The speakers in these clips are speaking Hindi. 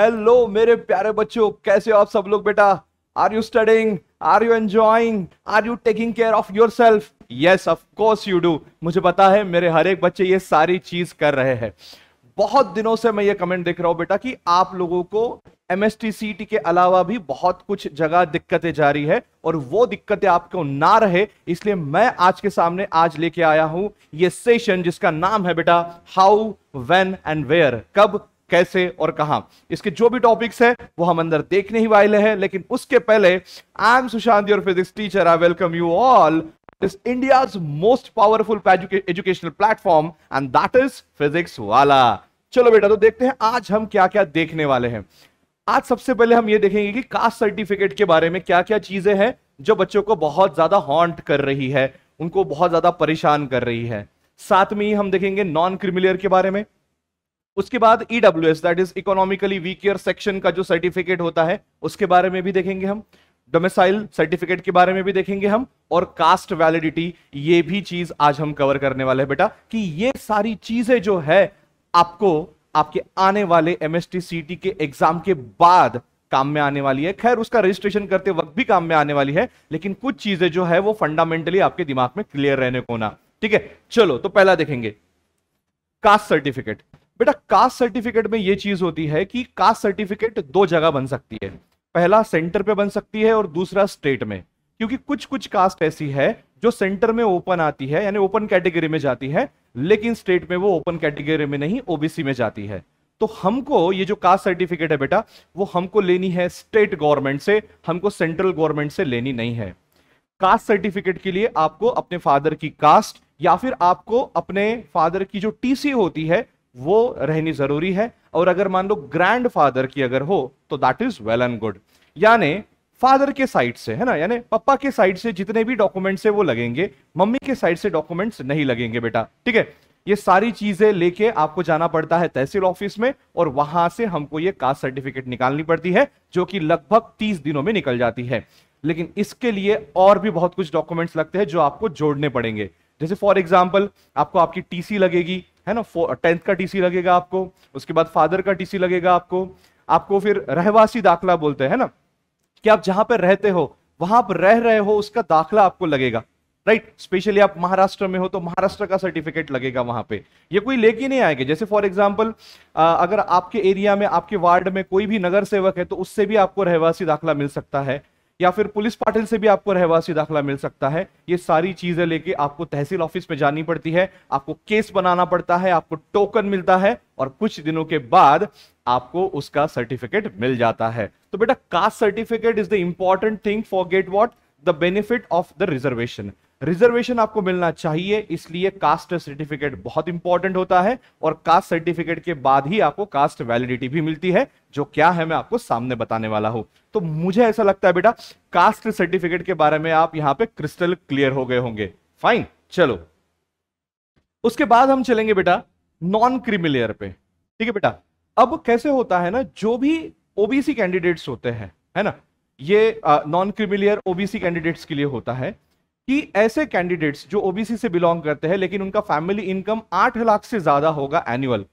हेलो मेरे प्यारे बच्चों कैसे हो आप सब लोग बेटा are you studying are you enjoying are you taking care of yourself yes of course you do मुझे पता है मेरे हर एक बच्चे ये सारी चीज कर रहे हैं बहुत दिनों से मैं ये कमेंट देख रहा हूँ बेटा कि आप लोगों को M S T T C के अलावा भी बहुत कुछ जगह दिक्कतें जारी है और वो दिक्कतें आपको ना रहे इसलिए मैं आज के सामने आज लेके आया हूं ये सेशन जिसका नाम है बेटा हाउ वेन एंड वेयर कब कैसे और कहा इसके जो भी टॉपिक्स है वो हम अंदर देखने ही वाले हैं लेकिन उसके पहले I am Sushant your physics teacher I welcome you all this India most powerful educational platform and that is physics वाला चलो बेटा तो देखते हैं आज हम क्या क्या देखने वाले हैं आज सबसे पहले हम ये देखेंगे कि कास्ट सर्टिफिकेट के बारे में क्या क्या चीजें हैं जो बच्चों को बहुत ज्यादा हॉन्ट कर रही है उनको बहुत ज्यादा परेशान कर रही है साथ में ही हम देखेंगे नॉन क्रिमिलियर के बारे में उसके बाद EW S that is economically weaker section का जो सर्टिफिकेट होता है उसके बारे में भी देखेंगे हम डोमिसाइल सर्टिफिकेट के बारे में भी देखेंगे हम और कास्ट वैलिडिटी ये भी चीज आज हम कवर करने वाले हैं बेटा कि ये सारी चीजें जो है आपको आपके आने वाले एमएसटी सीटी के एग्जाम के बाद काम में आने वाली है खैर उसका रजिस्ट्रेशन करते वक्त भी काम में आने वाली है लेकिन कुछ चीजें जो है वो फंडामेंटली आपके दिमाग में क्लियर रहने को ना ठीक है चलो तो पहला देखेंगे कास्ट सर्टिफिकेट बेटा कास्ट सर्टिफिकेट में ये चीज होती है कि कास्ट सर्टिफिकेट दो जगह बन सकती है पहला सेंटर पे बन सकती है और दूसरा स्टेट में क्योंकि कुछ कुछ कास्ट ऐसी है जो सेंटर में ओपन आती है यानी ओपन कैटेगरी में जाती है लेकिन स्टेट में वो ओपन कैटेगरी में नहीं ओबीसी में जाती है तो हमको ये जो कास्ट सर्टिफिकेट है बेटा वो हमको लेनी है स्टेट गवर्नमेंट से हमको सेंट्रल गवर्नमेंट से लेनी नहीं है कास्ट सर्टिफिकेट के लिए आपको अपने फादर की कास्ट या फिर आपको अपने फादर की जो टीसी होती है वो रहनी जरूरी है और अगर मान लो ग्रैंड फादर की अगर हो तो that is well and good यानी फादर के साइड से है ना यानी पप्पा के साइड से जितने भी डॉक्यूमेंट्स है वो लगेंगे मम्मी के साइड से डॉक्यूमेंट्स नहीं लगेंगे बेटा ठीक है ये सारी चीजें लेके आपको जाना पड़ता है तहसील ऑफिस में और वहां से हमको ये कास्ट सर्टिफिकेट निकालनी पड़ती है जो कि लगभग तीस दिनों में निकल जाती है लेकिन इसके लिए और भी बहुत कुछ डॉक्यूमेंट्स लगते हैं जो आपको जोड़ने पड़ेंगे जैसे फॉर एग्जाम्पल आपको आपकी टीसी लगेगी है ना टेंथ का टीसी लगेगा आपको उसके बाद फादर का टीसी लगेगा आपको आपको फिर रहवासी दाखला बोलते हैं ना कि आप जहां पर रहते हो वहां पर रह रहे हो उसका दाखला आपको लगेगा राइट स्पेशली आप महाराष्ट्र में हो तो महाराष्ट्र का सर्टिफिकेट लगेगा वहां पे ये कोई लेके नहीं आएगा जैसे फॉर एग्जाम्पल अगर आपके एरिया में आपके वार्ड में कोई भी नगर सेवक है तो उससे भी आपको रहवासी दाखला मिल सकता है या फिर पुलिस पाटिल से भी आपको रहवासी दाखला मिल सकता है ये सारी चीजें लेके आपको तहसील ऑफिस में जानी पड़ती है आपको केस बनाना पड़ता है आपको टोकन मिलता है और कुछ दिनों के बाद आपको उसका सर्टिफिकेट मिल जाता है तो बेटा caste certificate is the important thing for get what the benefit of the reservation reservation आपको मिलना चाहिए इसलिए कास्ट सर्टिफिकेट बहुत इंपॉर्टेंट होता है और कास्ट सर्टिफिकेट के बाद ही आपको कास्ट वैलिडिटी भी मिलती है जो क्या है मैं आपको सामने बताने वाला हूं तो मुझे ऐसा लगता है बेटा कास्ट सर्टिफिकेट के बारे में आप यहां पे क्रिस्टल क्लियर हो गए होंगे फाइन चलो उसके बाद हम चलेंगे बेटा नॉन क्रिमिलियर पे ठीक है बेटा अब कैसे होता है ना जो भी ओबीसी कैंडिडेट्स होते हैं है ना ये नॉन क्रिमिलियर ओबीसी कैंडिडेट्स के लिए होता है कि ऐसे कैंडिडेट्स जो ओबीसी से बिलोंग करते हैं लेकिन उनका फैमिली इनकम आठ लाख से ज्यादा होगा एनुअल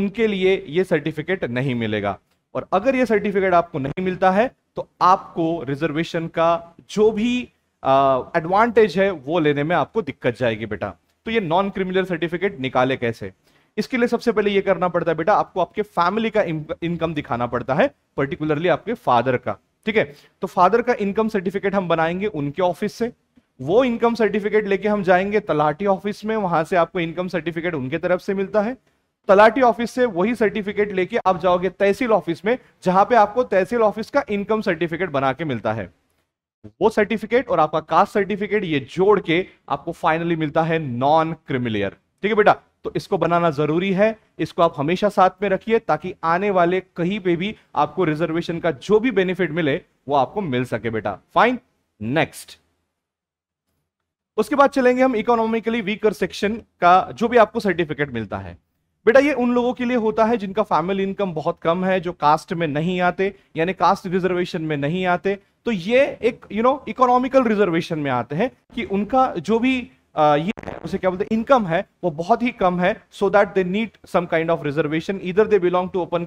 उनके लिए ये सर्टिफिकेट नहीं मिलेगा और अगर ये सर्टिफिकेट आपको नहीं मिलता है तो आपको रिजर्वेशन का जो भी एडवांटेज है वो लेने में आपको दिक्कत जाएगी बेटा तो ये नॉन क्रिमिनल सर्टिफिकेट निकाले कैसे इसके लिए सबसे पहले ये करना पड़ता है बेटा आपको आपके फैमिली का इनकम दिखाना पड़ता है पर्टिकुलरली आपके फादर का ठीक है तो फादर का इनकम सर्टिफिकेट हम बनाएंगे उनके ऑफिस से वो इनकम सर्टिफिकेट लेके हम जाएंगे तलाटी ऑफिस में वहां से आपको इनकम सर्टिफिकेट उनके तरफ से मिलता है तलाटी ऑफिस से वही सर्टिफिकेट लेके आप जाओगे तहसील ऑफिस में जहां पे आपको तहसील ऑफिस का इनकम सर्टिफिकेट बना के मिलता है वो सर्टिफिकेट और आपका कास्ट सर्टिफिकेट ये जोड़ के आपको फाइनली मिलता है नॉन क्रिमिलियर ठीक है बेटा तो इसको बनाना जरूरी है इसको आप हमेशा साथ में रखिए ताकि आने वाले कहीं पे भी आपको रिजर्वेशन का जो भी बेनिफिट मिले वो आपको मिल सके बेटा फाइन नेक्स्ट उसके बाद चलेंगे हम इकोनॉमिकली वीकर सेक्शन का जो भी आपको सर्टिफिकेट मिलता है बेटा ये उन लोगों के लिए होता है जिनका फैमिली इनकम बहुत कम है जो कास्ट में नहीं आते यानी कास्ट रिजर्वेशन में नहीं आते तो ये एक यू नो इकोनॉमिकल रिजर्वेशन में आते हैं कि उनका जो भी आ, ये उसे क्या बोलते इनकम है वो बहुत ही कम है so that they need some kind of reservation इधर they belong to open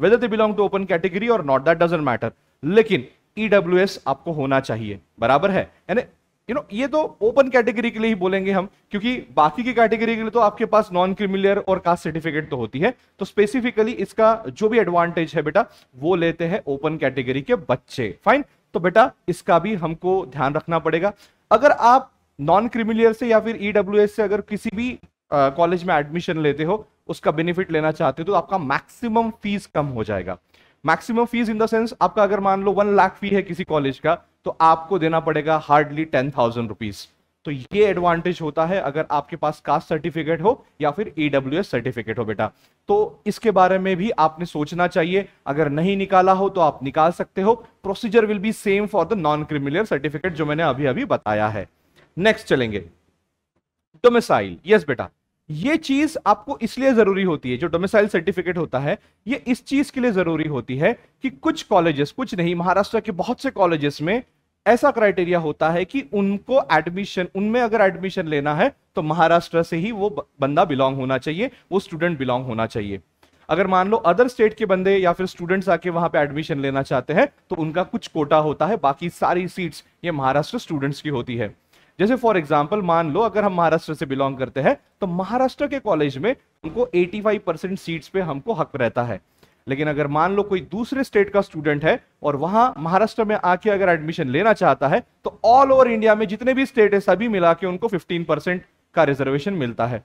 whether they belong to open category और नॉट दैट डजेंट मैटर लेकिन ईडब्ल्यू e आपको होना चाहिए बराबर है यानी यू नो ये तो ओपन कैटेगरी के लिए ही बोलेंगे हम क्योंकि बाकी की कैटेगरी के लिए तो आपके पास नॉन क्रिमिलियर और कास्ट सर्टिफिकेट तो होती है तो स्पेसिफिकली इसका जो भी एडवांटेज है बेटा वो लेते हैं ओपन कैटेगरी के बच्चे फाइन तो बेटा इसका भी हमको ध्यान रखना पड़ेगा अगर आप नॉन क्रिमिलियर से या फिर ईडब्ल्यू e से अगर किसी भी कॉलेज में एडमिशन लेते हो उसका बेनिफिट लेना चाहते हो तो आपका मैक्सिमम फीस कम हो जाएगा maximum fees in the sense आपका अगर मान लो वन लाख फी है किसी कॉलेज का तो आपको देना पड़ेगा हार्डली टेन थाउजेंड रुपीज तो ये एडवांटेज होता है अगर आपके पास कास्ट सर्टिफिकेट हो या फिर ईडब्ल्यू सर्टिफिकेट हो बेटा तो इसके बारे में भी आपने सोचना चाहिए अगर नहीं निकाला हो तो आप निकाल सकते हो procedure will be same for the non creamy layer certificate जो मैंने अभी अभी बताया है नेक्स्ट चलेंगे डोमिसाइल यस बेटा ये चीज आपको इसलिए जरूरी होती है जो डोमिसाइल सर्टिफिकेट होता है ये इस चीज के लिए जरूरी होती है कि कुछ कॉलेजेस कुछ नहीं महाराष्ट्र के बहुत से कॉलेजेस में ऐसा क्राइटेरिया होता है कि उनको एडमिशन उनमें अगर एडमिशन लेना है तो महाराष्ट्र से ही वो बंदा बिलोंग होना चाहिए वो स्टूडेंट बिलोंग होना चाहिए अगर मान लो अदर स्टेट के बंदे या फिर स्टूडेंट्स आके वहां पे एडमिशन लेना चाहते हैं तो उनका कुछ कोटा होता है बाकी सारी सीट्स ये महाराष्ट्र स्टूडेंट्स की होती है जैसे फॉर एग्जाम्पल मान लो अगर हम महाराष्ट्र से बिलोंग करते हैं तो महाराष्ट्र के कॉलेज में हमको 85 परसेंट सीट पे हमको हक रहता है लेकिन अगर मान लो कोई दूसरे स्टेट का स्टूडेंट है और वहां महाराष्ट्र में आके अगर एडमिशन लेना चाहता है तो ऑल ओवर इंडिया में जितने भी स्टेट है सभी मिला के उनको फिफ्टीन परसेंट का रिजर्वेशन मिलता है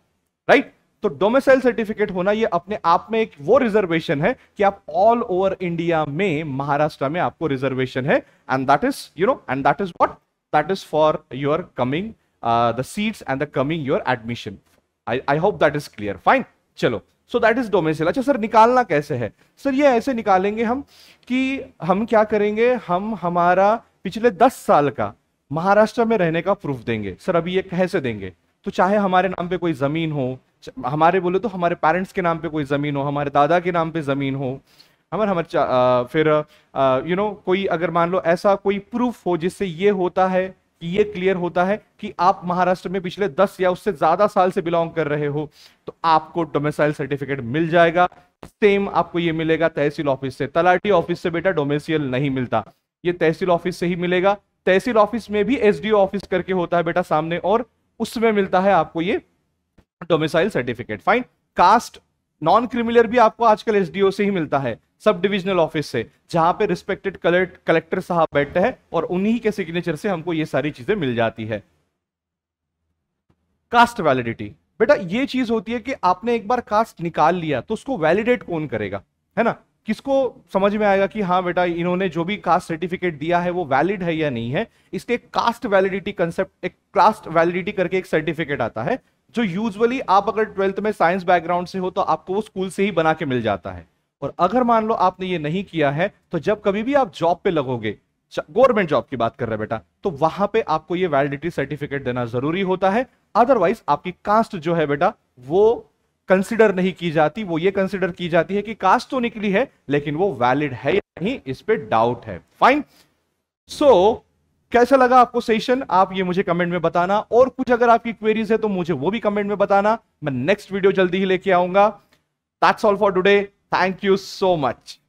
राइट तो डोमेसाइल सर्टिफिकेट होना ये अपने आप में एक वो रिजर्वेशन है कि आप ऑल ओवर इंडिया में महाराष्ट्र में आपको रिजर्वेशन है and that is you know and that is what that is for your coming uh, the seats and the coming your admission i i hope that is clear fine chalo so that is domicile अच्छा सर निकालना कैसे है सर ये ऐसे निकालेंगे हम कि हम क्या करेंगे हम हमारा पिछले दस साल का महाराष्ट्र में रहने का प्रूफ देंगे सर अभी ये कैसे देंगे तो चाहे हमारे नाम पे कोई ज़मीन हो हमारे बोले तो हमारे पेरेंट्स के नाम पे कोई ज़मीन हो हमारे दादा के नाम पे ज़मीन हो हमर हमर आ, फिर यू नो कोई अगर मान लो ऐसा कोई प्रूफ हो जिससे ये होता है कि ये क्लियर होता है कि आप महाराष्ट्र में पिछले दस या उससे ज्यादा साल से बिलोंग कर रहे हो तो आपको डोमेसाइल सर्टिफिकेट मिल जाएगा सेम आपको ये मिलेगा तहसील ऑफिस से तलाटी ऑफिस से बेटा डोमेसियल नहीं मिलता ये तहसील ऑफिस से ही मिलेगा तहसील ऑफिस में भी एसडीओ ऑफिस करके होता है बेटा सामने और उसमें मिलता है आपको ये domicile certificate fine caste non criminal भी आपको आजकल एसडीओ से ही मिलता है सब डिविजनल ऑफिस से जहां पे रिस्पेक्टेड कलेक्टर साहब बैठते हैं और उन्हीं के सिग्नेचर से हमको ये सारी चीजें मिल जाती है कास्ट वैलिडिटी बेटा ये चीज होती है कि आपने एक बार कास्ट निकाल लिया तो उसको वैलिडेट कौन करेगा है ना किसको समझ में आएगा कि हाँ बेटा इन्होंने जो भी कास्ट सर्टिफिकेट दिया है वो वैलिड है या नहीं है इसके कास्ट वैलिडिटी कंसेप्ट एक कास्ट वैलिडिटी करके एक सर्टिफिकेट आता है जो यूजुअली आप अगर ट्वेल्थ में साइंस बैकग्राउंड से हो तो आपको वो स्कूल से ही बना के मिल जाता है और अगर मान लो आपने ये नहीं किया है तो जब कभी भी आप जॉब पे लगोगे गवर्नमेंट जॉब की बात कर रहे बेटा तो वहां पे आपको ये वैलिडिटी सर्टिफिकेट देना जरूरी होता है अदरवाइज आपकी कास्ट जो है बेटा वो कंसिडर नहीं की जाती वो ये कंसिडर की जाती है कि कास्ट तो निकली है लेकिन वो वैलिड है या नहीं इस पर डाउट है फाइन सो so, कैसा लगा आपको सेशन आप ये मुझे कमेंट में बताना और कुछ अगर आपकी क्वेरीज है तो मुझे वो भी कमेंट में बताना मैं नेक्स्ट वीडियो जल्दी ही लेके आऊंगा that's all for today Thank you so much.